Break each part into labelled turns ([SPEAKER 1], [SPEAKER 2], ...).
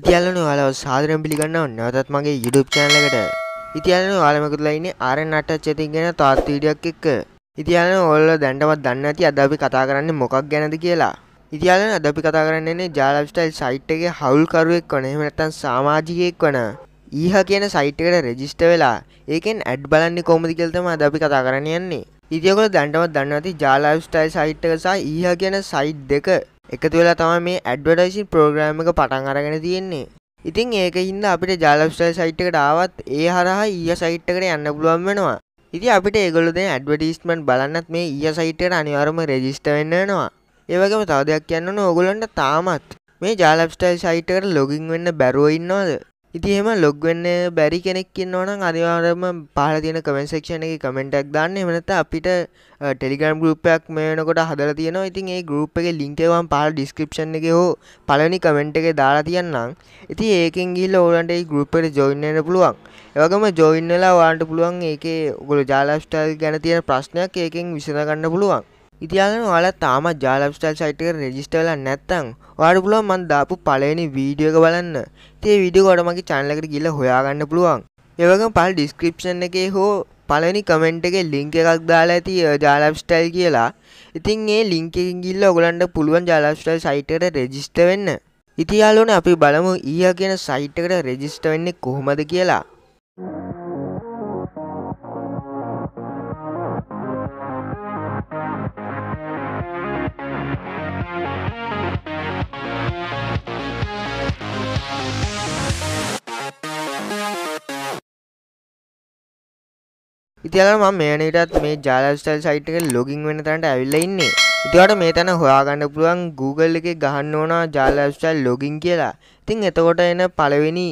[SPEAKER 1] ඉතියාලන යාලව සාදරෙන් පිළිගන්නව නැවතත් මගේ YouTube channel එකට. ඉතියාලන යාලමකටලා ඉන්නේ RN අටචෙතින් ගැන තාත් වීඩියක් එක්ක. ඉතියාලන ඔයාලා දැන්ටවත් දන්නේ නැති අද අපි කතා කරන්නේ මොකක් ගැනද කියලා. ඉතියාලන අද අපි කතා කරන්නේ ජාලයිෆ්ස්ටයිල් සයිට් එකේ හවුල්කරුවෙක් වන එහෙම නැත්නම් සමාජිකයෙක් වන ඊහ කියන සයිට් එකට රෙජිස්ටර් වෙලා ඒකෙන් ඇඩ් බලන්නේ කොහොමද කියලා තමයි අද අපි කතා කරන්න යන්නේ. ඉතින් ඔයගොල්ලෝ දැන්ටවත් දන්නේ නැති ජාලයිෆ්ස්ටයිල් සයිට් එක සහ ඊහ කියන සයිට් දෙක එකතු වෙලා තමයි මේ ඇඩ්වඩයිසින් ප්‍රෝග්‍රෑම් එක පටන් අරගෙන තියෙන්නේ ඉතින් ඒක හින්ද අපිට ජාලස්ටල් සයිට්කට ආවත් ඒ හරහා ඊය සයිට්කට යන්න පුළුවන් වෙනවා ඉති අපිට ඒගොලු දෙන ඇඩවටිස්මන්් බලන්නත් මේ ඊය සයිට්ට අනිවරම රෙජිස්ට වෙන්න වෙනවා ඒවගේම තවදයක් කියන්න ඕගොලන්ට තාමත් මේ ජාලස්ටල් සයිට්කට ලොගින් වෙන්න බැරුව ඉන්නවද ඉතිහෙම ලොග්වෙන්න බැරි කෙනෙක්කින් ඕන අනිවාරම පහල තියෙන කමෙන්සක්ෂණ එක කමෙන්ටක් දන්න එමනත අපිට ටෙලිගම් ගරුපයක් මේනකොට හදර තියෙනවා ඉතින් ඒ ගරුප් එක ලිංකවන් පහල ඩිස්ක්‍රපෂන් එක හෝ පලනි කමෙන්ට් එක දාලා තියන්නම් ඉති ඒකෙන් ගිල්ල ඕලන්ට ගරුප්පට ජොයින්නන්න පුළුවන් එවගම ජොයින්නලා වාන්ට පුළුවන් ඒක ගොල ජාලස්ටල් ගැන තියෙන ප්‍රශ්නයක් ඒකෙන් විසඳගන්න පුළුවන් ඉතියාගෙන ඔයාලා තාම ජාලබස්ටල් සයිටක රෙජිස්ටල නැත්තං වාඩ පුළුවන් මන් දාපු පලයනි වීඩියක බලන්න තේ විඩිය ගොඩමගේ චානලකට ගිල්ල හොයාගන්න පුළුවන් ඒවක පල් ඩිස්ක්‍රපෂන් එකේ හෝ පලනි කමෙන්ට් එක ලිංක එකක් දාලා ඇති ජාලබස්ටයිල් කියලා ඉතින් ඒ ලිංකකින් ගිල්ල ඔගලන්ට පුළුවන් ජාලස්ටල් සයිටට රෙජිස්ට වෙන්න ඉතියාලෝන අපි බලමු ඊය කියන සයිට්කට රෙජිස්ට වෙන්නේ කොහොමද කියලා ඉතියාලම මේනටත් මේ ජාලස්ටල් සයිට්ක ලොගින් වෙන තැනට ඇවිල්ලඉන්නේ ඉතිවට මේ තැන හොයාගන්න පුළුවන් Google එක ගහන්න ඕනා ජාලස්ටල් ලොගින් කියලා තින් එතකොට එන පලවෙනි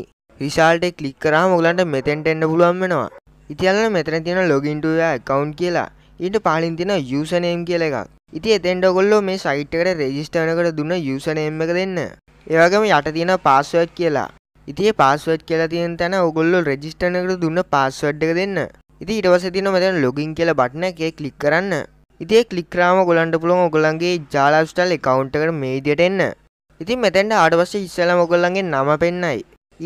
[SPEAKER 1] රිසාල්ට කලික් කරා මුගලන්ට මෙතැන්ට එන්න පුළුවන් වෙනවා ඉතියාල මෙතන තියෙන ලොගින්ටුව කවුන්් කියලා ඊට පාලින් තින යසනයම් කියල එකක් ඉති එතෙන්ට ගොල්ලෝ මේ සයිට්කට රෙජිස්ටනකට දුන්න යසනයම්ම එක දෙන්න ඒවගේම යට තියෙන පාස්ුවට් කියලා ඉතිේ පාස්ුවට් කියලා තියෙන තැන ඔගොල්ලො රෙජිස්ටනකට දුන්න පාස්වඩ්ඩ දෙන්න ඉති ඉටවස තින මෙතන ලොගින් කියල බටන එකේ කලික් කරන්න ඉතිේ කලික්‍රාම ගොලන්ට පුළුවන් ඔගොලන්ගේ ජාලාස්ටල් එකකවුන්ටකට මේදියට එන්න ඉතින් මෙතැන්ට ආඩවස්ස ඉස්සල මොගොල්ලන්ගේ නම පෙන්න්නයි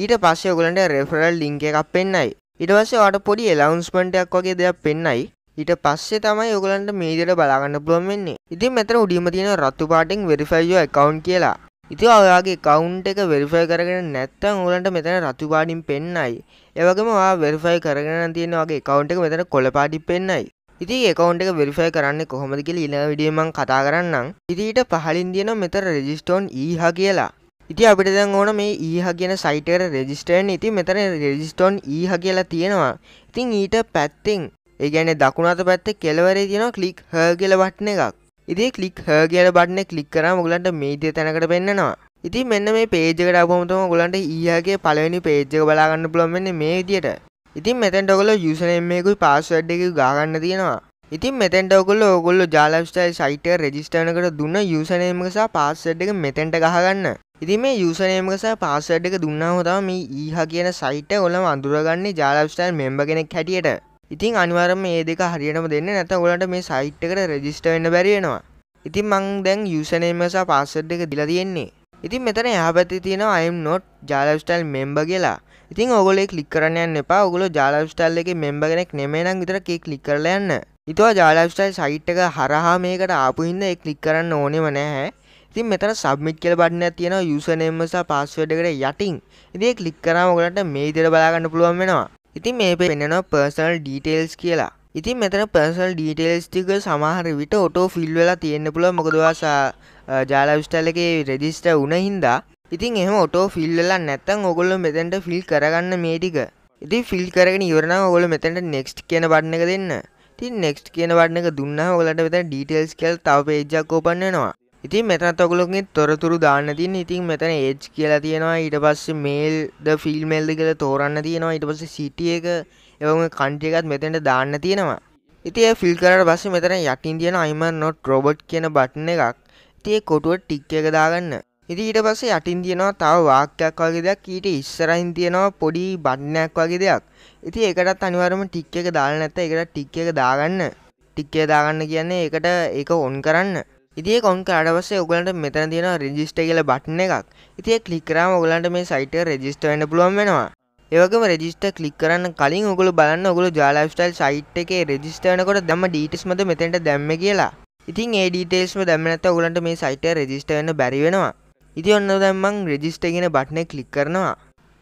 [SPEAKER 1] ඊට පස්සේ ඔගලන්ට රෙෆරල් ලිංක එකක් පෙන්න්නයි ඉටවස්සේ වාට පොඩි එලවුන්ස්මටයක් වගේ දෙයක් පෙන්න්නයි ඊට පස්සේ තමයි ඔගලන්ට මේදයට බලාගන්න පුළුවන් වෙන්නේ ඉතින් මෙතන උඩීම තියෙන රත්තු පාටිං වෙරිෆයිෝ එකකවන්් කියලා ඉති ඔයාගේ කවුන්් එක වෙරිෆයි කරගෙන නැත්තම් ඕලන්ට මෙතන රතුපාඩින් පෙන්න්නයි ඒවගේම වෙරිෆයි කරගෙන තියෙන වගේ කවුන්් එක මෙතන කොළපාඩි පෙන්න්නයි ඉති එකකවන්් එක වෙරිෆයි කරන්න කොහොමදකිල ඉන විඩියමං කතා කරන්නම් ඉදිට පහලින් දියන මෙතර රෙජිස්ටෝන් ඊහ කියලා ඉති අපිට දැන් ඕන මේ ඊහ කියන සයිටර රෙජිස්ටර්න් ඉති මෙතන රෙජිස්ටෝන් ඊහ කියලා තියෙනවා ඉතිං ඊට පැත්තිං ඒගැන දකුණත පැත්ත කෙලවරේ තියෙන කලික් හ කියල වට්න එකක් ඉදි කලික් හ කියල බටන කලික් කරම ගලන්ට මීතිය තැනකට පෙන්න්නවා ඉති මෙන්න මේ පේජකට අපොමතම ගොලන්ට ඒගේ e පලවෙනි පේජ්ජක බලාගන්න පුළොමන්න මේ දියට ඉතින් මෙතැන් ඔකොල යුසනම්මයකු පස්සඩ් එක ගාගන්න තියෙනවා ඉතින් මෙතැන්ට ඔකොල ඔගොල්ල ජාලස්ටයි සයිට රෙජිස්ටනකට දුන්න යුසනේමකසා පස්සඩ් එක මෙතැන්ට ගහගන්න ඉති මේ යුසනේමකසා පස්සඩ් එක දුන්නා හොතාම මේ ඊහ e කියන සයිට ඔලම අඳුරගන්නේ ජාලස්ටයිල් මෙම්බ කෙනෙක් හැටියට ඉතින් අනිවරම ඒ දෙක හරියටම දෙන්න නැත ඔලට මේ සයිට් එකට රෙජිස්ට වෙන්න බැරිෙනවා ඉතින් මං දැන් යසනේමසා පස්සට් එක දිලා තියෙන්නේ ඉතින් මෙතන යහපැති තියෙන අයම් නොට් ජාලස්ටයිල් මෙම්බ කියලා ඉතින් ඔගොලෙක් ලික්කරණයන්න එපා ඔගුල ජාලස්ටල් එක මෙම්බ කෙනෙක් නෙමේනම් විතර කෙක් ලික්කරල යන්න ඉතුවා ජාලස්ටයිල් සයිට් එක හරහා මේකට ආපුහින්ද එක් ලික් කරන්න ඕනෙම නැහැ ඉතින් මෙතන සබ්මිට් කියල බටන තියෙන යුසනම්මසා පස්සුවඩකට යටින් ඉදිෙක් ලික්කරම ගලට මේ දිර බලාගන්න පුළුවන් වෙනවා ඉතින් මේ පෙන්න්නනවා පර්සල් ඩීටේල්ස් කියලා ඉතින් මෙතන පර්සල් ඩීටේල්ස් ටික සමහර විට ඔටෝ ෆිල් වෙලා තියෙන්න්න පුළ මොකදවාසා ජාල විස්ටලගේ රෙජිස්ට උනහින්දා ඉතින් එහම ඔටෝ ෆිල්ලලා නැත්තන් ඔගොල්ලො මෙතැන්ට ෆිල් කරගන්න මේටික ඉති ෆිල් කරගෙන ඉවරන ඔගොල මෙතැන්ට නෙක්ස්ට් කියන බඩ්න එක දෙන්න තින් නෙක්ස්ට් කියන වඩන එක දුන්න ඔලට වෙත ඩීටේල්ස් කල් තව පේජක් ෝපන්නවා ඉතින් මෙතනත් ඔගුලොගේ තොරතුරු දාන්න තින් ඉතින් මෙතන ඒජ් කියලා තියෙනවා ඊට පස්ස මේල්ද ෆිල්මෙල්ද කියල තෝරන්න තියෙනවා ඊට පස සිටිය එක එවම කන්ටියකත් මෙතෙන්ට දාන්න තියෙනවා ඉතිය ෆිල් කරට පස්ස මෙතන යටින් තියෙන අයිම නොට් රොබට් කියන බට්න එකක් තිය කොටුව ටික්ක එක දාගන්න ඉති ඊට පස්ස යටින් තියෙනවා තව වාක්‍යයක් වගේ දෙයක් ඊට ඉස්සරහින් තියෙනවා පොඩි බට්නයක් වගේ දෙයක් ඉති එකටත් අනිවරම ටික්ක එක දාල නැත්ත එකට ටික්ක එක දාගන්න ටික්කේ දාගන්න කියන්නේ එකට එක ඔොන් කරන්න ඉතිේ කොන්ක අඩවස ඔගලන්ට මෙතන තියෙන රෙජිස්ට කියල බට්න එකක් ඉතිේ කලිකරම ඔගලන්ට මේ සයිට රෙජිස්ට වන්න පුළුවන් වෙනවා ඒවගේම රෙජිස්ට කලික් කරන්න කලින් ඔගුල බලන්න ඔගුල ජාලස්ටල් සයිට් එකේ රෙජිස්ට වනකොට දම ඩීටස්මද මෙතැට දැම්ම කියලා ඉතින් ඒ ඩීටේස්ම දැමනත ඔගලන්ට මේ සයිට රෙජිස්ට වන්න බැරි වෙනවා ඉති ඔන්න දැම්මං රෙජිස්ට ගෙන බට්න කලික් කරනවා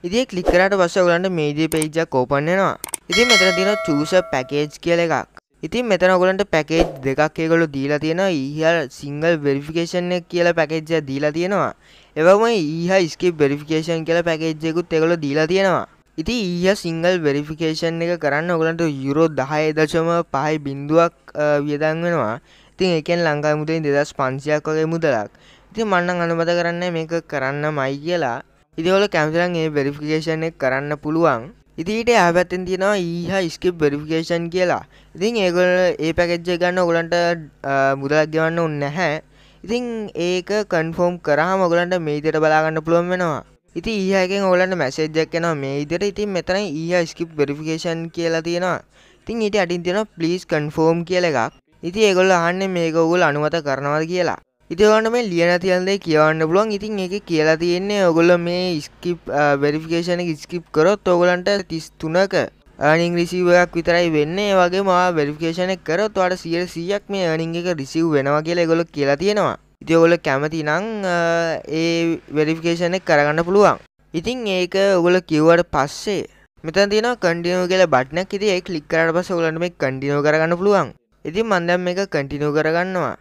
[SPEAKER 1] ඉදි කලිකරට පස්ස ඔගලන්ට මේජ පේජක් කෝපන්නවා ඉති මෙතර තින චූස පැකේජ් කියල එකක් ඉතින් මෙතන ගොලන්ට පැකේජ් දෙකක් ඒගොලු දීලා තියෙනවා ඊහල් සිංහල් වෙරිෆිකේෂන් එක කියලා පැකෙජ්ජ දීලා තියෙනවා එවම ඊහ ස්කිප් වෙරිෆිකේෂන් කියලා පැකේජ්ජෙකුත් එකොල දීලා තියෙනවා ඉති ඊය සිංහල් වෙරිෆිකේෂන් එක කරන්න ඔගලන්ට යුරෝ දහය දශම පහයි බිඳුවක් වියදන් වෙනවා ඉතින් එකෙන් ලංකාමුතින් දෙදස් පන්සියක් වගේ මුදලක් ඉති මන්න අනුමත කරන්න මේක කරන්න මයි කියලා ඉදිවල කැම්සරන් ඒ වෙරිෆිකේෂන් එක කරන්න පුළුවන් ඉදිට ඇපැත්තෙන් තියෙන ඊහා ස්කිප් බෙරිෆිකේෂන් කියලා ඉතින් ඒගොල ඒ පැකෙච්ජය ගන්න ඔගලන්ට මුදලක් ගවන්න උන්න හැ ඉතිං ඒක කන්ෆෝම් කරහම ඔගලන්ට මේදයට බලාගන්න පුළුවන් වෙනවා ඉති ඒහකෙන් ඔලන්ට මැසේජ්ජක්කෙන මේ ඉදිට ඉතින් මෙතන ඊහ ස්කිප් බෙරිෆිකේෂන් කියලා තියෙනවා ඉතින් ඉට අඩින් තියෙන ප්ලිස් කන්ෆෝම් කියල එකක් ඉති ඒගොල්ල අන්න මේක ඔගුල් අනුවත කරනවද කියලා ඉතිවන්න මේ ලියන තියන්දේ කියවන්න පුළුවන් ඉතින් එක කියලා තියෙන්නේ ඔගොල්ල මේ ස්කිප් වෙරිෆිකේෂන ස්කිප් කරොත් ඔගොලන්ට තිස් තුනක ආනිං රිසිවයක් විතරයි වෙන්නේ වගේ මා වෙරිෆිකේෂන කරොත් වාට සියල් සියක් මේ අනිං එක රිසිව් වෙනවා කියලා ගොල කියලා තියෙනවා ඉතිඔගොල කැමති නං ඒ වෙරිෆිකේෂනෙක් කරගන්න පුළුවන් ඉතිං ඒක ඔගොල කිව්වට පස්සේ මෙතන් තින කටිනෝ කියලා බට්නක් ඉති එක් ලික්කරට පස ඔලන්ට මේ කටිනෝ කරගන්න පුළුවන් ඉතින් මන්දම් එක කටිනෝ කරගන්නවා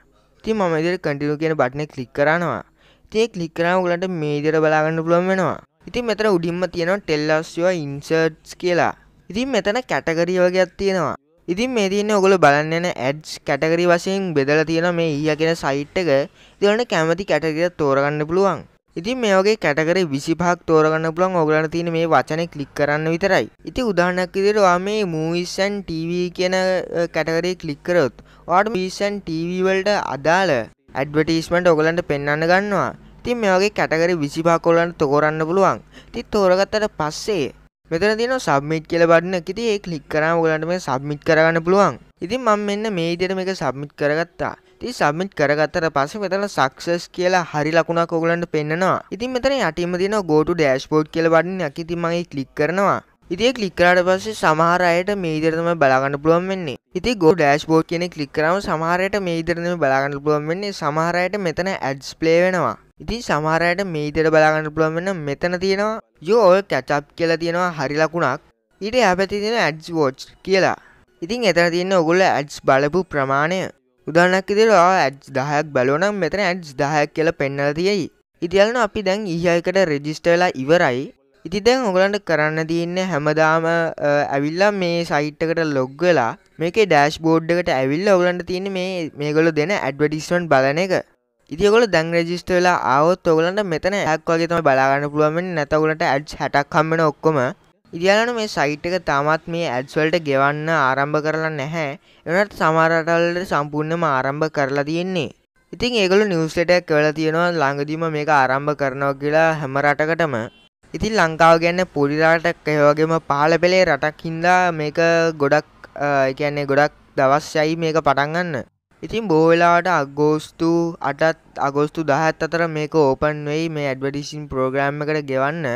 [SPEAKER 1] ති මම ඉදිර කටිනු කියන බට්න කලික් කරනවා තිය කලික් කරන ගලට මේදිර බලාගන්න පුළුවන් වෙනවා ඉතින් මෙතන උඩින්ම තියෙනවා ටෙල්ලස්යෝ ඉන්සර්ට්ස් කියලා ඉතින් මෙතන කැටගරිය වගේත් තියෙනවා ඉතින් මේ තියන්න ඔගොල බලන්නන ඇඩ්ස් කැටගරි වශයෙන් බෙදල තියෙන මේ ඊය කියෙන සයිට් එක තිවලට කැමති කැටගරිය තෝරගන්න පුළුවන් ඉතින් මේ වගේ කැටගරි විසිපහක් තෝරගන්න පුළන් ඔගලට තියෙන මේ වචන කලික් කරන්න විතරයි ඉති උදාහනක් ඉදිරවා මේ මූවිස්සන් ටව කියන කැටගරේ කලික් කරොත් වාට පිසන් ටීවවලට අදාළ ඇඩවටස්මට ඔගලන්ට පෙන්න්න ගන්නවා තින් මේගේ කැටගරි විසිපාකොල්ලන්ට තෝරන්න පුළුවන් තිත් තෝරගත්තට පස්සේ මෙතන තින සබ්මිට් කියල බන්න කිති ඒ ලික් කරම ගලට මේ සබ්මිට් කරගන්න පුළුවන් ඉතින් මං මෙන්න මේදයට මේක සබ්මිට් කරගත්තා ති සබ්මිට් කරගත්තට පස මෙතන සක්සස් කියලා හරි ලකුණක් ඔගලන්ට පෙන්න්නවා ඉතින් මෙතන යටම තින ගෝටු ඩෑස්්පෝඩ් කියල බන්න ඇකි තිමගේ කලික් කරනවා ඉතිය කලික්කරට පස්සේ සමහරයට මේදරතම බලාගන්න පුළුවන් වෙන්නේ ඉති ගෝ ඩෑස් බෝඩ් කියෙන කලික් කරම සමහරයට මේ ඉදරනම බලාගන්න පුළුවන් වෙන්නේ සමහරයට මෙතන ඇඩ්ස් ප්ලේ වෙනවා ඉති සමහරයට මේ ඉදර බලාගන්න පුළුවන් වෙන්න මෙතන තියෙනවා යෝල් කැචප් කියලා තියෙනවා හරි ලකුණක් ඊට අපැති තියෙන ඇඩ්ස් වෝච් කියලා ඉතින් එතන තියන්න ඔගුල ඇඩ්ස් බලපු ප්‍රමාණය උදන්නක් ඉදිර ඇඩ්ස් දහයක් බලෝනම් මෙතන ඇඩ්ස් දහයක් කියලා පෙන්නල තියෙයි ඉතියල්න අපි දැන් ඉහයකට රෙජිස්ටලා ඉවරයි ඉති දැන් ඔගලන්ට කරන්න තියන්න හැමදාම ඇවිල්ලා මේ සයිට්කට ලොග්ගලා මේක ඩෑශ් බෝඩ්ඩකට ඇවිල්ල ඔගලන්ට තියන මේ මේගොල දෙන ඇඩවඩිස්වන් බලන එක ඉතිකොල දැන් රජිස්ට වෙලා ආවොත් ඔගලන්ට මෙතන ඇක් වගේ තම බලාගන්න පුළුවම නැතවලට ඇඩ් හැටක් කම්මෙන ඔක්කොම ඉදිලන මේ සයිට් එක තාමත් මේ ඇඩ්ස්වල්ට ගෙවන්න ආරම්භ කරලා නැහැ එනට සමාරටල්ට සම්පූර්ණම ආරම්භ කරලා තියෙන්නේ ඉතින් ඒගොලු නිවස්ලටක් වෙලා තියෙනවා ළඟදීම මේක ආරම්භ කරනවා කියලා හැම රටකටම ඉතින් ලංකාව ගැන්න පොඩිරාටක් ඒවගේම පහල පෙළේ රටක් හින්දා මේක ගොඩක් කියන්නේ ගොඩක් දවස්යයි මේක පටන්ගන්න ඉතින් බෝවෙලාට අගෝස්තු අටත් අගෝස්තු දහත් අතර මේක ඕපන් වෙයි මේ ඇඩවඩිසින් ප්‍රෝග්‍රම්ම එකට ගෙවන්න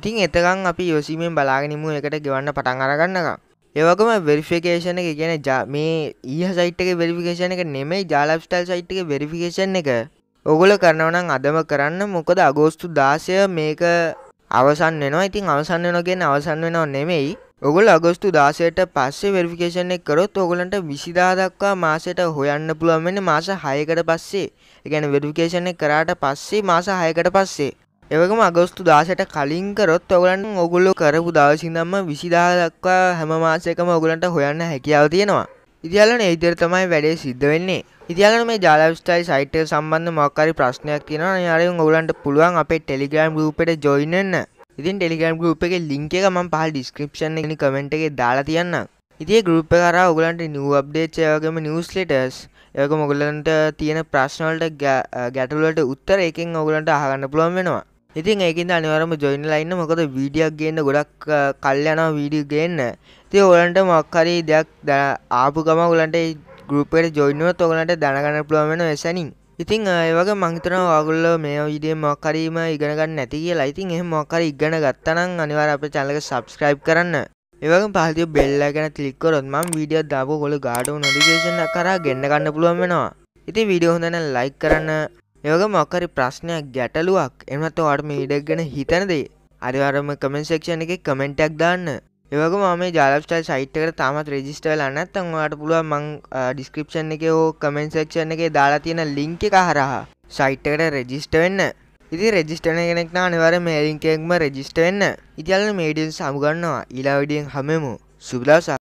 [SPEAKER 1] ඉතින් එතකං අපි යොසිමෙන් බලාගෙනනිමු එකට ගෙවන්න පටන් අරගන්නක ඒවගම වෙරිෆිකේෂන එක කියන ජා මේ ඊහ සයිට්ක වෙරිෆිකේෂන එක නෙමයි ජාලප්ස්ටල් සයිට්ක වෙරිෆිකේෂන් එක ඔගොල කරනවනම් අදම කරන්න මොකද අගෝස්තු දාශය මේක අවසන් වෙනවා ඉතින් අවසන් වෙනවා කියන්නේ අවසන් වෙනව නෙමෙයි ඔගොල්ලෝ අගෝස්තු 16ට පස්සේ වෙරිෆිකේෂන් එක කරොත් ඔයගලන්ට 20000 දක්වා මාසෙට හොයන්න පුළුවන් වෙන්නේ මාස 6කට පස්සේ. ඒ කියන්නේ වෙරිෆිකේෂන් එක කරාට පස්සේ මාස 6කට පස්සේ. ඒ වගේම අගෝස්තු 16ට කලින් කරොත් ඔයගලන් ඔයගොල්ලෝ කරපු දවස් ඉඳන්ම 20000 දක්වා හැම මාසයකම ඔයගලන්ට හොයන්න හැකියාව තියෙනවා. ඉතින් යාළුවනේ ඒ විදිහට තමයි වැඩේ සිද්ධ වෙන්නේ. ඉතින් මේ ජාල ස්ටයිල් සයිට් එක සම්බන්ධ මොකක් හරි ප්‍රශ්නයක් තියෙනවා නම් යාළුවෝ ඔයගලන්ට පුළුවන් අපේ Telegram group එකට join වෙන්න. ඉතින් Telegram group එකේ link එක මම පහල description එකේ comment එකේ දාලා තියන්නම්. ඉතින් ඒ group එක හරහා ඔයගලන්ට new updates ඒ වගේම newsletters ඒ වගේම ඔයගලන්ට තියෙන ප්‍රශ්න වලට ගැටලු වලට උත්තර එකෙන් ඔයගලන්ට අහගන්න පුළුවන් වෙනවා. ඉතින් ඒකින්ද අනිවාර්යයෙන්ම join වෙලා ඉන්න මොකද වීඩියෝ ගේන්න ගොඩක් කල් යනවා වීඩියෝ ගේන්න. ඉතින් ඔයගලන්ට මොකක් හරි දෙයක් ආපු ගම ඔයගලන්ට ගරුපයට ජොයිනුව තොගලට දැනගන්න පුළුවමෙන වෙසැනින් ඉතිං ඒවගේ මංහිතන වගුල්ල මේ විඩිය මොක්කරීම ඉගෙනගන්න නැති කියලා ඉතින් එහ මොකර ඉගෙන ගත්තනම් අනිවාර අප චලක සබස්ක්‍රයිබ් කරන්න ඒවගේ පහතිය බෙල්ලා ගැන කලික්කොරොත් මම් විඩිය දාපු කොළ ගාඩු නොටිකේෂන කරා ගෙන්න්න ගන්න පුළුවන් වෙනවා ඉති විඩිය හොඳන ලයික් කරන්න ඒවග මොක්කරි ප්‍රශ්නයක් ගැටලුවක් එමත් වාට මීඩක් ගැන හිතනදේ අරිවාරම කමෙන්සෙක්ෂණ එක කමෙන්ටක් දාන්න ඒවගේ මම ජලස්ටල් සයිට්කට තාමත් රෙජිස්ටල් අනත්තන් වාට පුළුව මං ඩිස්ක්‍රපෂන් එක හෝ කමෙන්සක්ෂන් එක දාලා තියෙන ලිංක එක හරහා සයිට්කට රෙජිස්ට වෙන්න ඉති රෙජිස්ටන කෙනෙක් අනිවර මේලින්කෙක්ම රෙජිස්ට වෙන්න ඉතිල්ල මේඩියන් සමුගන්නවා ඉලා විඩියෙන් හමමු සුබලාසා